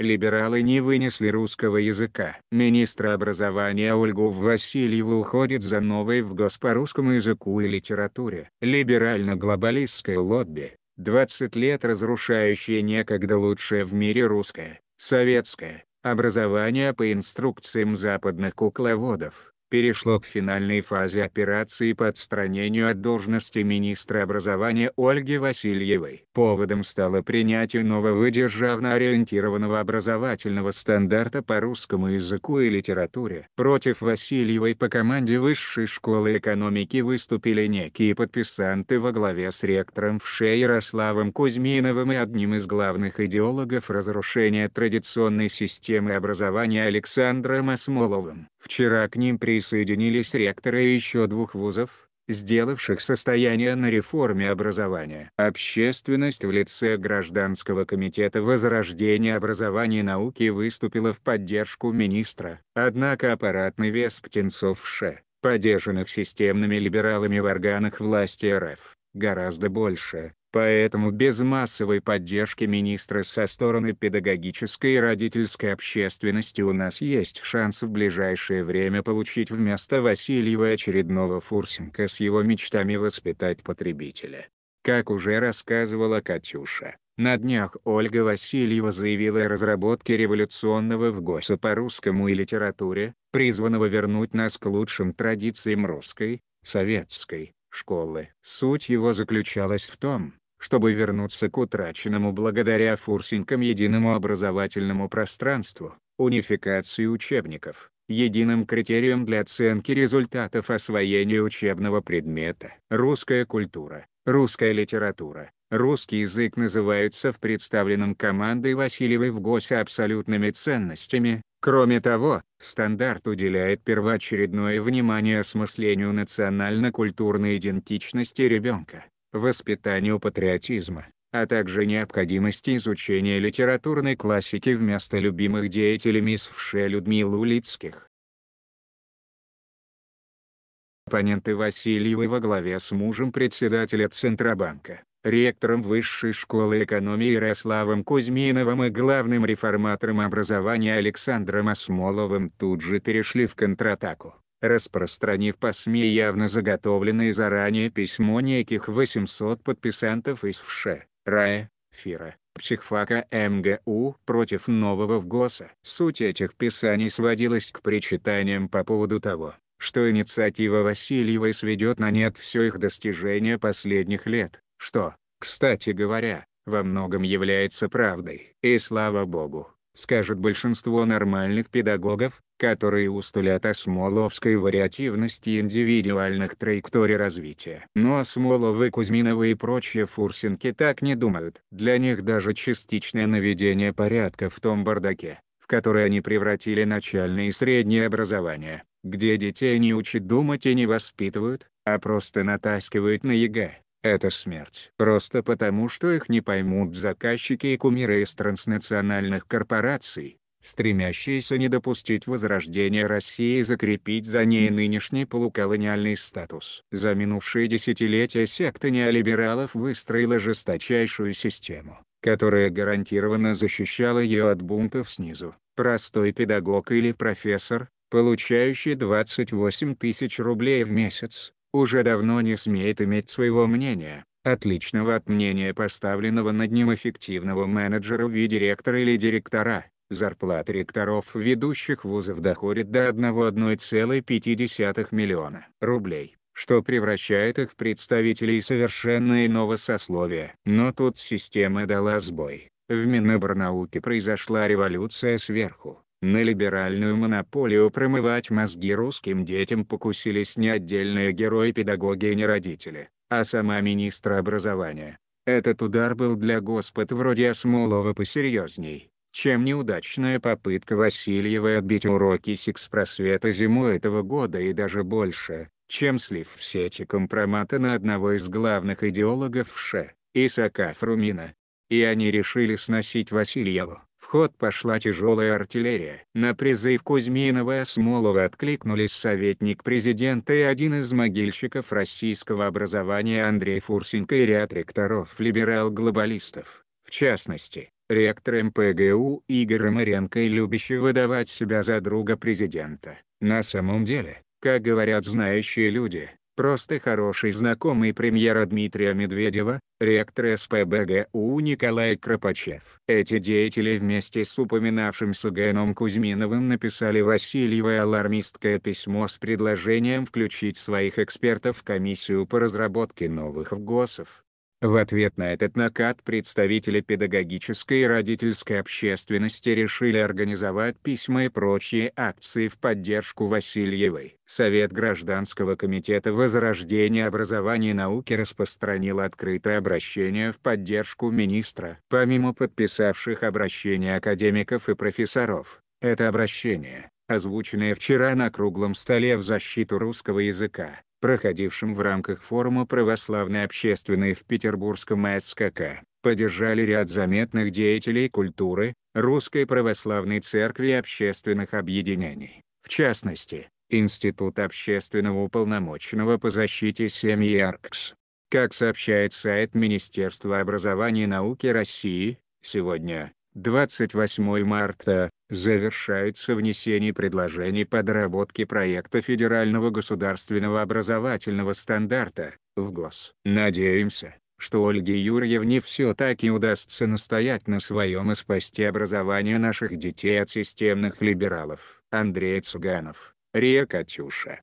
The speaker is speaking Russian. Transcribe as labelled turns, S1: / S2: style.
S1: Либералы не вынесли русского языка. Министра образования Ольгу Васильеву уходит за новой в гос по русскому языку и литературе. Либерально-глобалистское лобби, 20 лет разрушающее некогда лучшее в мире русское, советское, образование по инструкциям западных кукловодов, перешло к финальной фазе операции по отстранению от должности министра образования Ольги Васильевой. Поводом стало принятие нового державно-ориентированного образовательного стандарта по русскому языку и литературе. Против Васильевой по команде Высшей школы экономики выступили некие подписанты во главе с ректором ВШЕ Ярославом Кузьминовым и одним из главных идеологов разрушения традиционной системы образования Александром Осмоловым. Вчера к ним присоединились ректоры еще двух вузов, сделавших состояние на реформе образования. Общественность в лице Гражданского комитета возрождения образования и науки выступила в поддержку министра. Однако аппаратный вес птенцов ШЭ, поддержанных системными либералами в органах власти РФ, гораздо больше. Поэтому без массовой поддержки министра со стороны педагогической и родительской общественности у нас есть шанс в ближайшее время получить вместо Васильева очередного Фурсенко с его мечтами воспитать потребителя. Как уже рассказывала Катюша, на днях Ольга Васильева заявила о разработке революционного ВГОСа по русскому и литературе, призванного вернуть нас к лучшим традициям русской, советской, школы. Суть его заключалась в том, чтобы вернуться к утраченному благодаря фурсинкам единому образовательному пространству, унификации учебников, единым критерием для оценки результатов освоения учебного предмета. Русская культура, русская литература, русский язык называются в представленном командой Васильевой в ГОСе абсолютными ценностями, Кроме того, стандарт уделяет первоочередное внимание осмыслению национально-культурной идентичности ребенка, воспитанию патриотизма, а также необходимости изучения литературной классики вместо любимых деятелей мисс СФШ Людмил Улицких. Оппоненты Васильевой во главе с мужем председателя Центробанка ректором Высшей школы экономии Ярославом Кузьминовым и главным реформатором образования Александром Осмоловым тут же перешли в контратаку, распространив по СМИ явно заготовленное заранее письмо неких 800 подписантов из ВШ, РАЭ, ФИРа, психфака МГУ против нового ВГОСа. Суть этих писаний сводилась к причитаниям по поводу того, что инициатива Васильевой сведет на нет все их достижения последних лет, что, кстати говоря, во многом является правдой. И слава богу, скажет большинство нормальных педагогов, которые устулят о смоловской вариативности индивидуальных траекторий развития. Но Смоловы, Кузьминовы и прочие фурсинки так не думают. Для них даже частичное наведение порядка в том бардаке, в который они превратили начальное и среднее образование, где детей не учат думать и не воспитывают, а просто натаскивают на ЕГЭ это смерть. Просто потому, что их не поймут заказчики и кумиры из транснациональных корпораций, стремящиеся не допустить возрождения России и закрепить за ней нынешний полуколониальный статус. За минувшие десятилетия секта неолибералов выстроила жесточайшую систему, которая гарантированно защищала ее от бунтов снизу. Простой педагог или профессор, получающий 28 тысяч рублей в месяц, уже давно не смеет иметь своего мнения, отличного от мнения поставленного над ним эффективного менеджера в виде ректора или директора. Зарплата ректоров ведущих вузов доходит до 1,1,5 миллиона рублей, что превращает их в представителей совершенно иного сословия. Но тут система дала сбой. В Миноборнауке произошла революция сверху. На либеральную монополию промывать мозги русским детям покусились не отдельные герои-педагоги и не родители, а сама министра образования. Этот удар был для господ вроде Смолова посерьезней, чем неудачная попытка Васильевой отбить уроки сикс-просвета зимой этого года и даже больше, чем слив в сети компромата на одного из главных идеологов ШЭ, Исака Фрумина. И они решили сносить Васильеву ход пошла тяжелая артиллерия. На призыв Кузьминова и Смолова откликнулись советник президента и один из могильщиков российского образования Андрей Фурсенко и ряд ректоров либерал-глобалистов. В частности, ректор МПГУ Игорь Маренко и любящий выдавать себя за друга президента. На самом деле, как говорят знающие люди, Просто хороший знакомый премьера Дмитрия Медведева, ректор СПБГУ Николай Кропачев. Эти деятели вместе с упоминавшимся Геном Кузьминовым написали Васильевой алармистское письмо с предложением включить своих экспертов в комиссию по разработке новых ВГОСов. В ответ на этот накат представители педагогической и родительской общественности решили организовать письма и прочие акции в поддержку Васильевой. Совет Гражданского комитета Возрождения образования и науки распространил открытое обращение в поддержку министра. Помимо подписавших обращение академиков и профессоров, это обращение, озвученное вчера на круглом столе в защиту русского языка, проходившем в рамках форума православной общественной в Петербургском СКК, поддержали ряд заметных деятелей культуры, Русской Православной Церкви и общественных объединений, в частности, Институт общественного уполномоченного по защите семьи АРКС. Как сообщает сайт Министерства образования и науки России, сегодня, 28 марта, завершается внесение предложений по доработке проекта федерального государственного образовательного стандарта в ГОС. Надеемся, что Ольге Юрьевне все таки удастся настоять на своем и спасти образование наших детей от системных либералов. Андрей Цуганов, Рия Катюша.